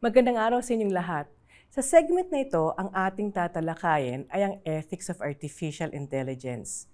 Magandang araw sa inyong lahat. Sa segment na ito, ang ating tatalakayin ay ang Ethics of Artificial Intelligence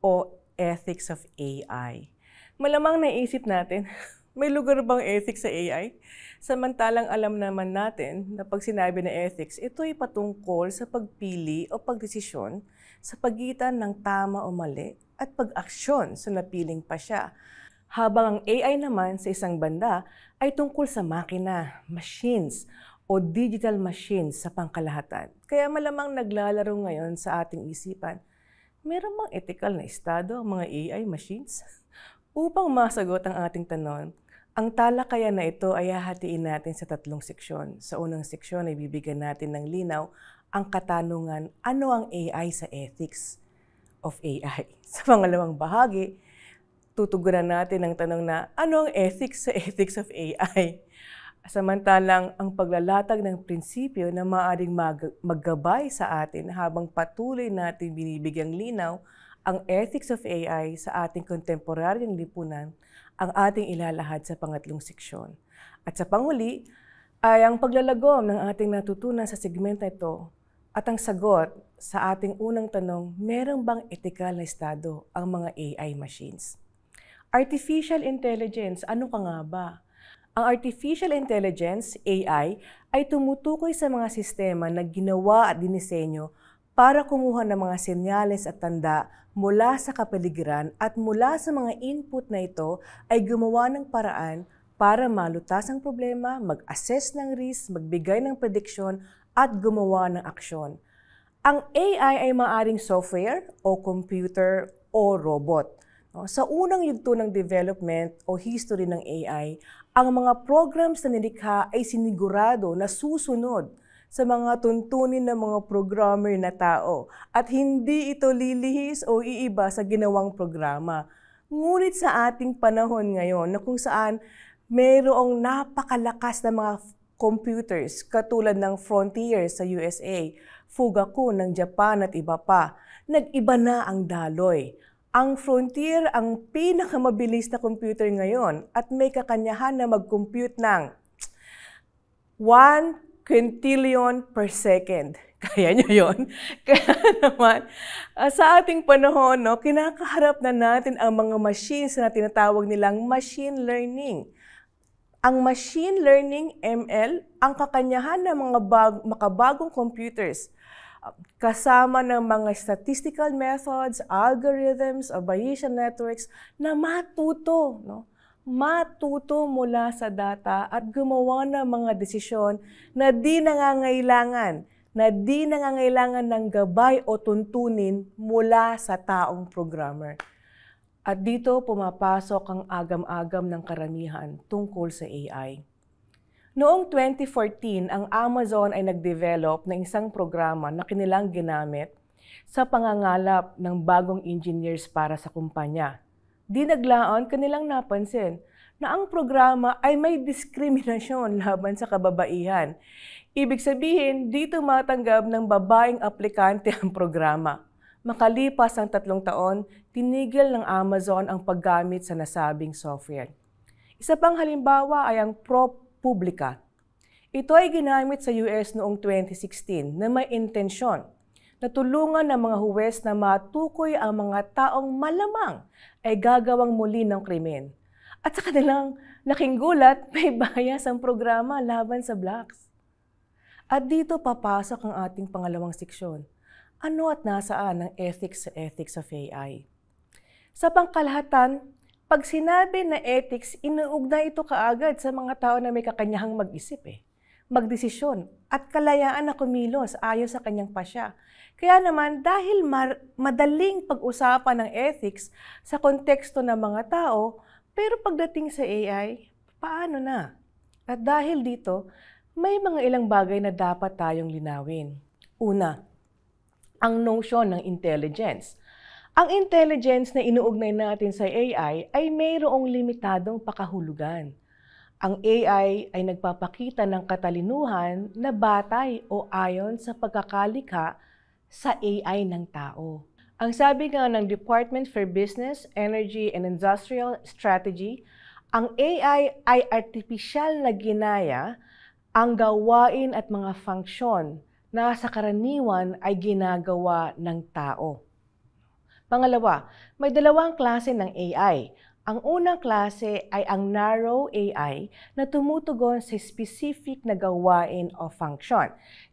o Ethics of AI. Malamang naisip natin, may lugar bang ethics sa AI? Samantalang alam naman natin na pag sinabi na ethics, ito ay patungkol sa pagpili o pagdesisyon sa pagitan ng tama o mali at pag-aksyon sa napiling pa siya habang ang AI naman sa isang banda ay tungkol sa makina, machines, o digital machines sa pangkalahatan. Kaya malamang naglalaro ngayon sa ating isipan, meron bang ethical na estado ang mga AI machines? Upang masagot ang ating tanong, ang talakayan na ito ay hahatiin natin sa tatlong seksyon. Sa unang seksyon ay bibigyan natin ng linaw ang katanungan ano ang AI sa ethics of AI. Sa pangalawang bahagi, tutugunan natin ang tanong na ano ang ethics sa ethics of AI? Samantalang ang paglalatag ng prinsipyo na maaaring mag- maggabay sa atin habang patuloy natin binibigyang linaw ang ethics of AI sa ating kontemporaryong lipunan ang ating ilalahad sa pangatlong seksyon. At sa panghuli ay ang paglalagom ng ating natutunan sa segmento ito at ang sagot sa ating unang tanong, merong bang etikal na estado ang mga AI machines? Artificial Intelligence, ano ka nga ba? Ang Artificial Intelligence, AI, ay tumutukoy sa mga sistema na ginawa at dinisenyo para kumuha ng mga senyales at tanda mula sa kapaligiran at mula sa mga input na ito ay gumawa ng paraan para malutas ang problema, mag-assess ng risk, magbigay ng prediksyon at gumawa ng aksyon. Ang AI ay maaring software o computer o robot. Sa unang yugto ng development o history ng AI, ang mga programs na nilikha ay sinigurado na susunod sa mga tuntunin ng mga programmer na tao at hindi ito lilihis o iiba sa ginawang programa. Ngunit sa ating panahon ngayon na kung saan mayroong napakalakas na mga computers katulad ng Frontier sa USA, Fugaku ng Japan at iba pa, nag-iba na ang daloy ang Frontier ang pinakamabilis na computer ngayon at may kakanyahan na mag-compute ng 1 quintillion per second. Kaya nyo yon. Kaya naman, ah, sa ating panahon, no, kinakaharap na natin ang mga machines na tinatawag nilang machine learning. Ang machine learning, ML, ang kakanyahan ng mga bag- makabagong computers kasama ng mga statistical methods, algorithms of Bayesian networks na matuto, no? matuto mula sa data at gumawa ng mga desisyon na di nangangailangan, na di nangangailangan ng gabay o tuntunin mula sa taong programmer. At dito pumapasok ang agam-agam ng karamihan tungkol sa AI. Noong 2014, ang Amazon ay nagdevelop ng isang programa na kinilang ginamit sa pangangalap ng bagong engineers para sa kumpanya. Di naglaon kanilang napansin na ang programa ay may diskriminasyon laban sa kababaihan. Ibig sabihin, di tumatanggap ng babaeng aplikante ang programa. Makalipas ang tatlong taon, tinigil ng Amazon ang paggamit sa nasabing software. Isa pang halimbawa ay ang Prop publika. Ito ay ginamit sa US noong 2016 na may intensyon na tulungan ng mga huwes na matukoy ang mga taong malamang ay gagawang muli ng krimen. At sa kanilang laking gulat, may bayas ang programa laban sa blacks. At dito papasok ang ating pangalawang seksyon. Ano at nasaan ang ethics sa ethics of AI? Sa pangkalahatan, pag sinabi na ethics, inuugnay ito kaagad sa mga tao na may kakanyahang mag-isip eh magdesisyon at kalayaan na kumilos ayon sa kanyang pasya. Kaya naman, dahil mar- madaling pag-usapan ng ethics sa konteksto ng mga tao, pero pagdating sa AI, paano na? At dahil dito, may mga ilang bagay na dapat tayong linawin. Una, ang notion ng intelligence. Ang intelligence na inuugnay natin sa AI ay mayroong limitadong pakahulugan. Ang AI ay nagpapakita ng katalinuhan na batay o ayon sa pagkakalikha sa AI ng tao. Ang sabi nga ng Department for Business, Energy and Industrial Strategy, ang AI ay artipisyal na ginaya ang gawain at mga function na sa karaniwan ay ginagawa ng tao. Pangalawa, may dalawang klase ng AI. Ang unang klase ay ang narrow AI na tumutugon sa specific na gawain o function,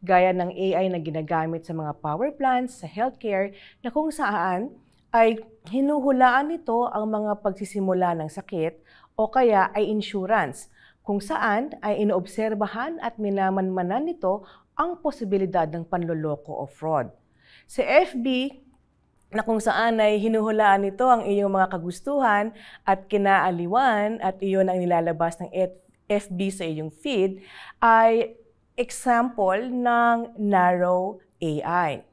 gaya ng AI na ginagamit sa mga power plants, sa healthcare, na kung saan ay hinuhulaan nito ang mga pagsisimula ng sakit o kaya ay insurance, kung saan ay inoobserbahan at minamanmanan nito ang posibilidad ng panloloko o fraud. Sa FB, na kung saan ay hinuhulaan nito ang iyong mga kagustuhan at kinaaliwan at iyon ang nilalabas ng FB sa iyong feed ay example ng narrow AI.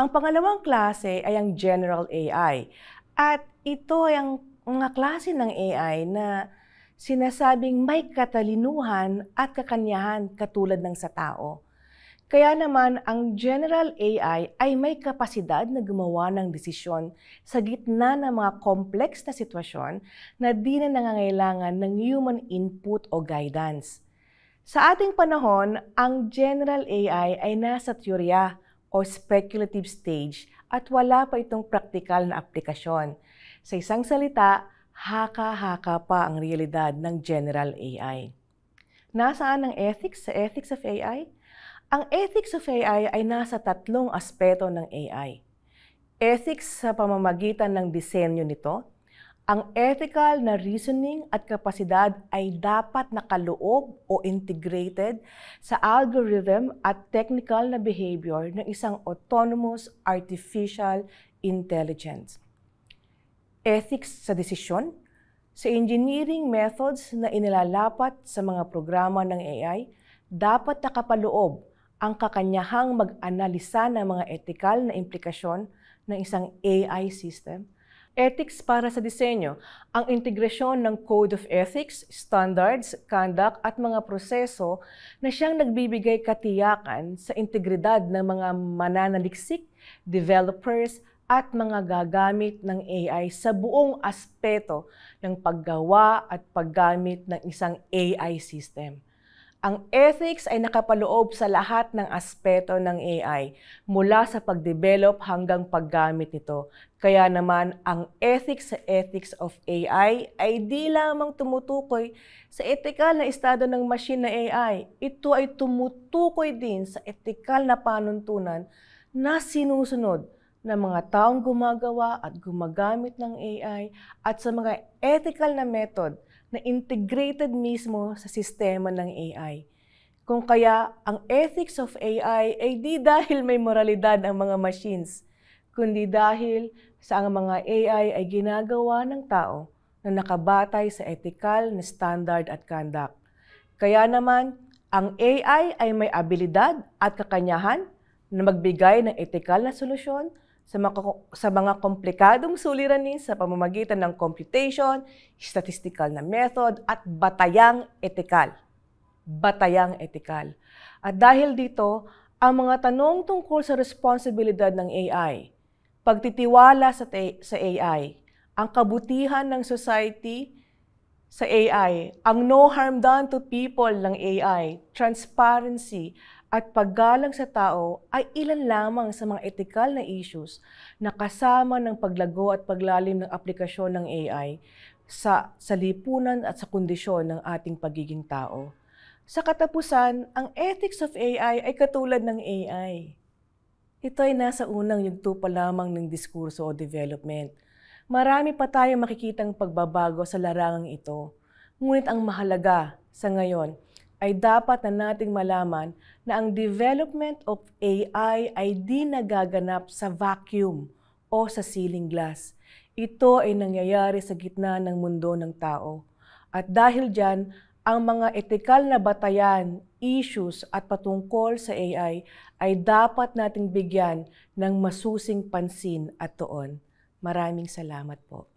Ang pangalawang klase ay ang general AI at ito ay ang mga klase ng AI na sinasabing may katalinuhan at kakanyahan katulad ng sa tao. Kaya naman ang general AI ay may kapasidad na gumawa ng desisyon sa gitna ng mga complex na sitwasyon na di na nangangailangan ng human input o guidance. Sa ating panahon, ang general AI ay nasa teorya o speculative stage at wala pa itong praktikal na aplikasyon. Sa isang salita, haka-haka pa ang realidad ng general AI. Nasaan ang ethics sa ethics of AI? Ang ethics of AI ay nasa tatlong aspeto ng AI. Ethics sa pamamagitan ng disenyo nito, ang ethical na reasoning at kapasidad ay dapat nakaloob o integrated sa algorithm at technical na behavior ng isang autonomous artificial intelligence. Ethics sa desisyon, sa engineering methods na inilalapat sa mga programa ng AI, dapat nakapaloob ang kakanyahang mag-analisa ng mga etikal na implikasyon ng isang AI system. Ethics para sa disenyo, ang integrasyon ng Code of Ethics, Standards, Conduct at mga proseso na siyang nagbibigay katiyakan sa integridad ng mga mananaliksik, developers, at mga gagamit ng AI sa buong aspeto ng paggawa at paggamit ng isang AI system. Ang ethics ay nakapaloob sa lahat ng aspeto ng AI, mula sa pagdevelop hanggang paggamit nito. Kaya naman, ang ethics sa ethics of AI ay di lamang tumutukoy sa etikal na estado ng machine na AI. Ito ay tumutukoy din sa etikal na panuntunan na sinusunod ng mga taong gumagawa at gumagamit ng AI at sa mga ethical na method na integrated mismo sa sistema ng AI. Kung kaya ang ethics of AI ay di dahil may moralidad ang mga machines, kundi dahil sa ang mga AI ay ginagawa ng tao na nakabatay sa ethical na standard at conduct. Kaya naman, ang AI ay may abilidad at kakanyahan na magbigay ng ethical na solusyon sa, mga, sa mga komplikadong suliranin sa pamamagitan ng computation, statistical na method, at batayang etikal. Batayang etikal. At dahil dito, ang mga tanong tungkol sa responsibilidad ng AI, pagtitiwala sa, sa AI, ang kabutihan ng society sa AI, ang no harm done to people ng AI, transparency, at paggalang sa tao ay ilan lamang sa mga etikal na issues na kasama ng paglago at paglalim ng aplikasyon ng AI sa, sa lipunan at sa kondisyon ng ating pagiging tao. Sa katapusan, ang ethics of AI ay katulad ng AI. Ito ay nasa unang yugto pa lamang ng diskurso o development. Marami pa tayong makikitang pagbabago sa larangang ito. Ngunit ang mahalaga sa ngayon ay dapat na nating malaman na ang development of AI ay di nagaganap sa vacuum o sa ceiling glass. Ito ay nangyayari sa gitna ng mundo ng tao. At dahil dyan, ang mga etikal na batayan, issues at patungkol sa AI ay dapat nating bigyan ng masusing pansin at tuon. Maraming salamat po.